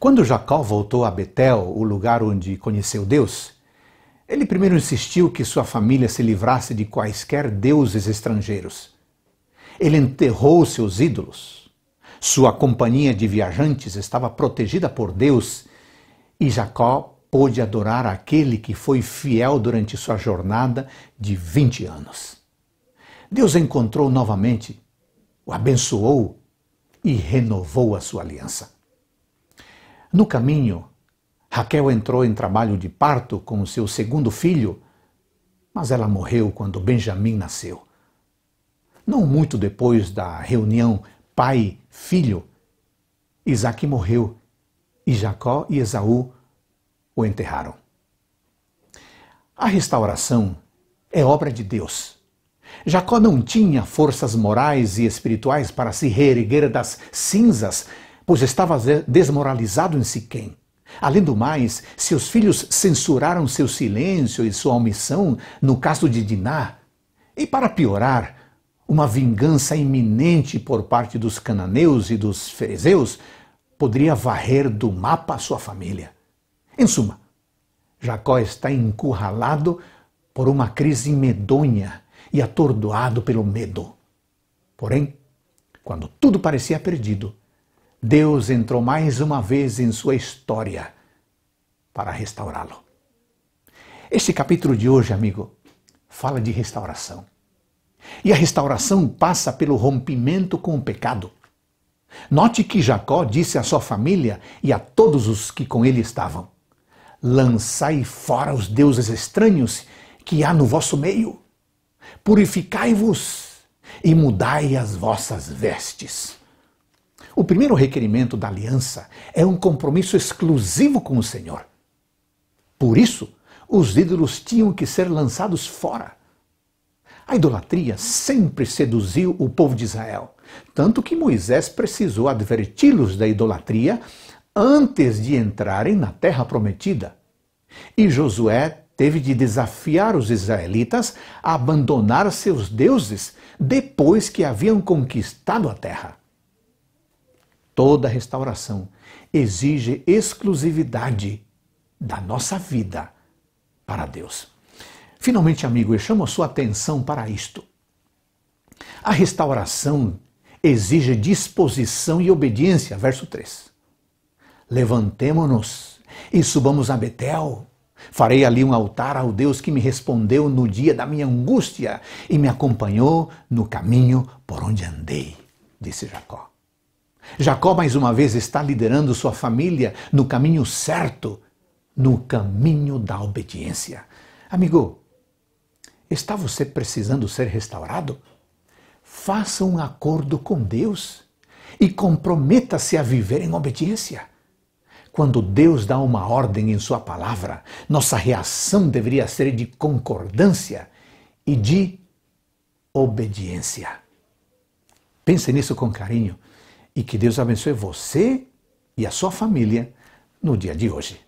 Quando Jacó voltou a Betel, o lugar onde conheceu Deus, ele primeiro insistiu que sua família se livrasse de quaisquer deuses estrangeiros. Ele enterrou seus ídolos. Sua companhia de viajantes estava protegida por Deus e Jacó pôde adorar aquele que foi fiel durante sua jornada de 20 anos. Deus encontrou novamente, o abençoou e renovou a sua aliança. No caminho, Raquel entrou em trabalho de parto com o seu segundo filho, mas ela morreu quando Benjamim nasceu. Não muito depois da reunião pai-filho, Isaac morreu e Jacó e Esaú o enterraram. A restauração é obra de Deus. Jacó não tinha forças morais e espirituais para se reerguer das cinzas pois estava desmoralizado em Siquém. Além do mais, seus filhos censuraram seu silêncio e sua omissão no caso de Diná. E para piorar, uma vingança iminente por parte dos cananeus e dos fariseus poderia varrer do mapa sua família. Em suma, Jacó está encurralado por uma crise medonha e atordoado pelo medo. Porém, quando tudo parecia perdido, Deus entrou mais uma vez em sua história para restaurá-lo. Este capítulo de hoje, amigo, fala de restauração. E a restauração passa pelo rompimento com o pecado. Note que Jacó disse à sua família e a todos os que com ele estavam: Lançai fora os deuses estranhos que há no vosso meio, purificai-vos e mudai as vossas vestes. O primeiro requerimento da aliança é um compromisso exclusivo com o Senhor. Por isso, os ídolos tinham que ser lançados fora. A idolatria sempre seduziu o povo de Israel, tanto que Moisés precisou adverti-los da idolatria antes de entrarem na terra prometida. E Josué teve de desafiar os israelitas a abandonar seus deuses depois que haviam conquistado a terra. Toda restauração exige exclusividade da nossa vida para Deus. Finalmente, amigo, eu chamo a sua atenção para isto. A restauração exige disposição e obediência. Verso 3. Levantemo-nos e subamos a Betel. Farei ali um altar ao Deus que me respondeu no dia da minha angústia e me acompanhou no caminho por onde andei, disse Jacó. Jacó, mais uma vez, está liderando sua família no caminho certo, no caminho da obediência. Amigo, está você precisando ser restaurado? Faça um acordo com Deus e comprometa-se a viver em obediência. Quando Deus dá uma ordem em Sua palavra, nossa reação deveria ser de concordância e de obediência. Pense nisso com carinho e que Deus abençoe você e a sua família no dia de hoje.